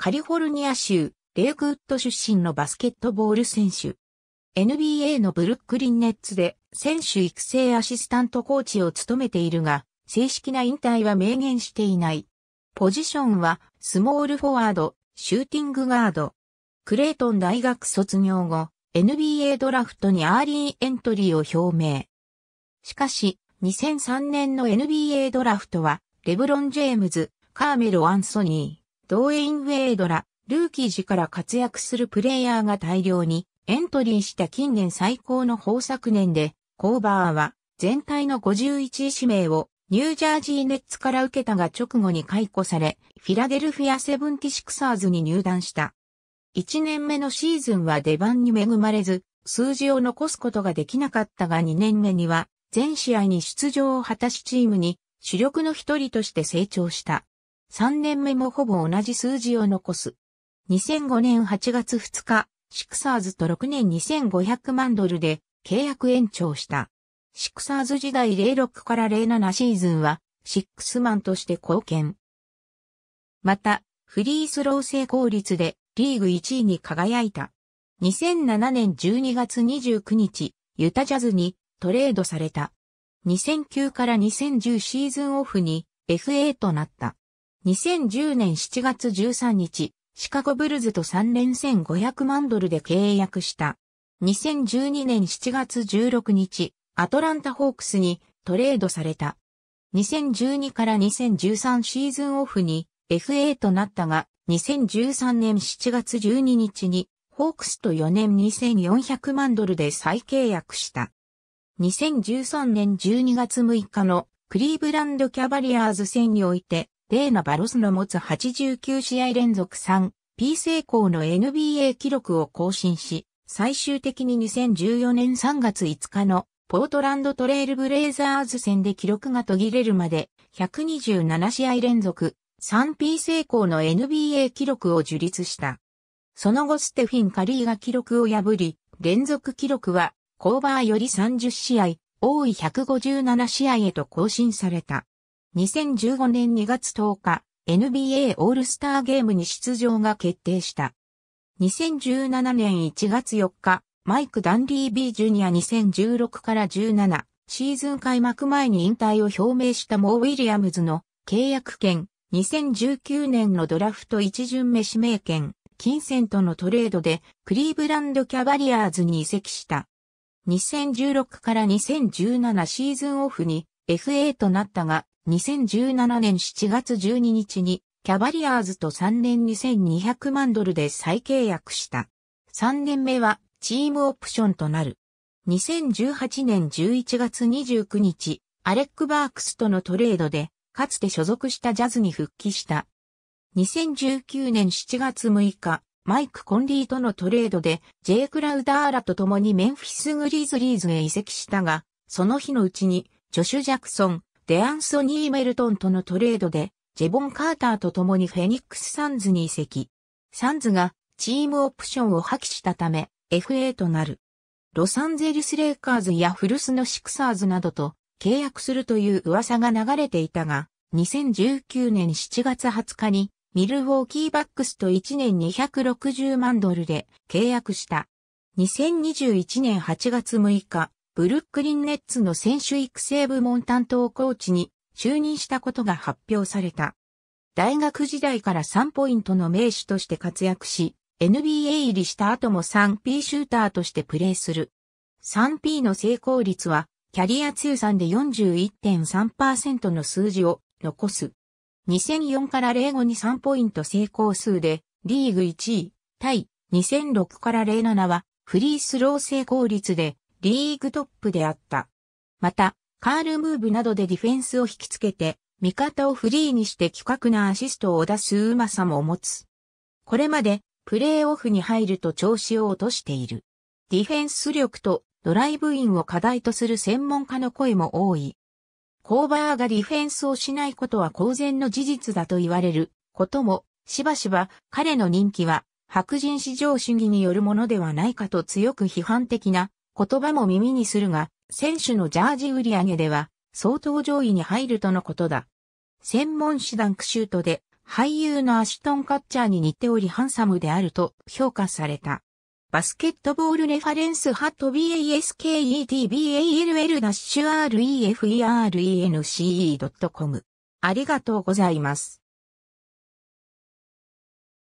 カリフォルニア州、レイクウッド出身のバスケットボール選手。NBA のブルックリンネッツで選手育成アシスタントコーチを務めているが、正式な引退は明言していない。ポジションはスモールフォワード、シューティングガード。クレートン大学卒業後、NBA ドラフトにアーリーエントリーを表明。しかし、2003年の NBA ドラフトは、レブロン・ジェームズ、カーメル・アンソニー、ドーエイン・ウェイドら、ルーキー時から活躍するプレイヤーが大量にエントリーした近年最高の豊作年で、コーバーは全体の51位指名をニュージャージーネッツから受けたが直後に解雇され、フィラデルフィア・セブンティシクサーズに入団した。1年目のシーズンは出番に恵まれず、数字を残すことができなかったが2年目には、全試合に出場を果たしチームに主力の一人として成長した。3年目もほぼ同じ数字を残す。2005年8月2日、シクサーズと6年2500万ドルで契約延長した。シクサーズ時代06から07シーズンは、シックスマンとして貢献。また、フリースロー成功率でリーグ1位に輝いた。2007年12月29日、ユタジャズにトレードされた。2009から2010シーズンオフに FA となった。2010年7月13日、シカゴブルズと3連戦500万ドルで契約した。2012年7月16日、アトランタホークスにトレードされた。2012から2013シーズンオフに FA となったが、2013年7月12日にホークスと4年2400万ドルで再契約した。2013年12月6日のクリーブランドキャバリアーズ戦においてレーナ・バロスの持つ89試合連続 3P 成功の NBA 記録を更新し、最終的に2014年3月5日のポートランドトレイルブレイザーズ戦で記録が途切れるまで127試合連続 3P 成功の NBA 記録を樹立した。その後ステフィン・カリーが記録を破り、連続記録はコーバーより30試合、多い157試合へと更新された。2015年2月10日、NBA オールスターゲームに出場が決定した。2017年1月4日、マイク・ダンリー・ビー・ジュニア2016から17、シーズン開幕前に引退を表明したモー・ウィリアムズの契約権、2019年のドラフト1巡目指名権、金銭とのトレードでクリーブランド・キャバリアーズに移籍した。2016から2017シーズンオフに FA となったが、2017年7月12日にキャバリアーズと3年2200万ドルで再契約した。3年目はチームオプションとなる。2018年11月29日、アレック・バークスとのトレードで、かつて所属したジャズに復帰した。2019年7月6日、マイク・コンリーとのトレードで、ジェイ・クラウダーラと共にメンフィス・グリーズリーズへ移籍したが、その日のうちに、ジョシュ・ジャクソン、デアンソニー・メルトンとのトレードで、ジェボン・カーターと共にフェニックス・サンズに移籍。サンズがチームオプションを破棄したため、FA となる。ロサンゼルス・レイカーズやフルスのシクサーズなどと契約するという噂が流れていたが、2019年7月20日にミルウォーキーバックスと1年260万ドルで契約した。2021年8月6日、ブルックリンネッツの選手育成部門担当コーチに就任したことが発表された。大学時代から3ポイントの名手として活躍し、NBA 入りした後も 3P シューターとしてプレーする。3P の成功率は、キャリア通算で41.3%の数字を残す。2004から05に3ポイント成功数で、リーグ1位、対2006から07は、フリースロー成功率でリーグトップであった。また、カールムーブなどでディフェンスを引きつけて、味方をフリーにして企画なアシストを出すうまさも持つ。これまで、プレーオフに入ると調子を落としている。ディフェンス力とドライブインを課題とする専門家の声も多い。コーバーがディフェンスをしないことは公然の事実だと言われることも、しばしば彼の人気は白人至上主義によるものではないかと強く批判的な言葉も耳にするが、選手のジャージ売り上げでは、相当上位に入るとのことだ。専門誌ダンクシュートで、俳優のアシュトン・カッチャーに似ておりハンサムであると評価された。バスケットボールレファレンスハット basketball-ref.com e r ありがとうございます。